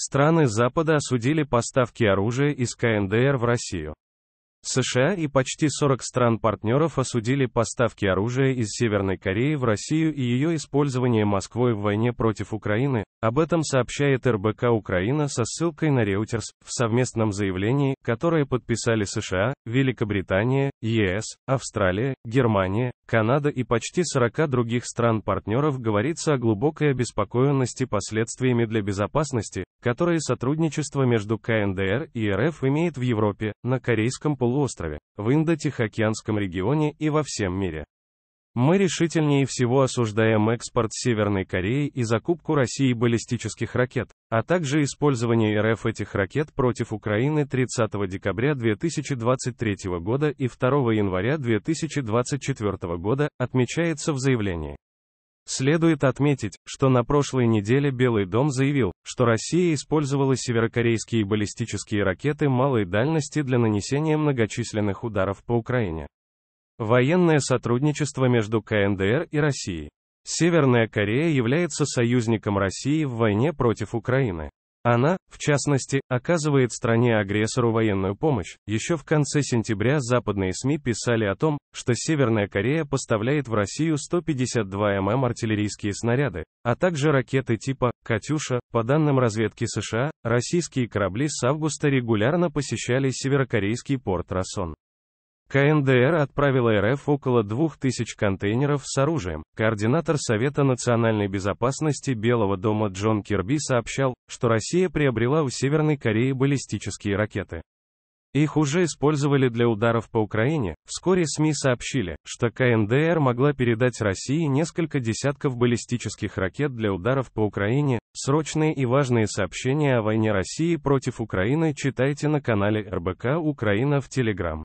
Страны Запада осудили поставки оружия из КНДР в Россию. США и почти 40 стран-партнеров осудили поставки оружия из Северной Кореи в Россию и ее использование Москвой в войне против Украины. Об этом сообщает РБК Украина со ссылкой на Reuters в совместном заявлении, которое подписали США, Великобритания, ЕС, Австралия, Германия, Канада и почти 40 других стран-партнеров говорится о глубокой обеспокоенности последствиями для безопасности, которые сотрудничество между КНДР и РФ имеет в Европе, на Корейском полуострове, в Индо-Тихоокеанском регионе и во всем мире. Мы решительнее всего осуждаем экспорт Северной Кореи и закупку России баллистических ракет, а также использование РФ этих ракет против Украины 30 декабря 2023 года и 2 января 2024 года, отмечается в заявлении. Следует отметить, что на прошлой неделе Белый дом заявил, что Россия использовала северокорейские баллистические ракеты малой дальности для нанесения многочисленных ударов по Украине. Военное сотрудничество между КНДР и Россией. Северная Корея является союзником России в войне против Украины. Она, в частности, оказывает стране-агрессору военную помощь. Еще в конце сентября западные СМИ писали о том, что Северная Корея поставляет в Россию 152 мм артиллерийские снаряды, а также ракеты типа «Катюша». По данным разведки США, российские корабли с августа регулярно посещали северокорейский порт Рассон. КНДР отправила РФ около 2000 контейнеров с оружием. Координатор Совета национальной безопасности Белого дома Джон Кирби сообщал, что Россия приобрела у Северной Кореи баллистические ракеты. Их уже использовали для ударов по Украине. Вскоре СМИ сообщили, что КНДР могла передать России несколько десятков баллистических ракет для ударов по Украине. Срочные и важные сообщения о войне России против Украины читайте на канале РБК Украина в Телеграм.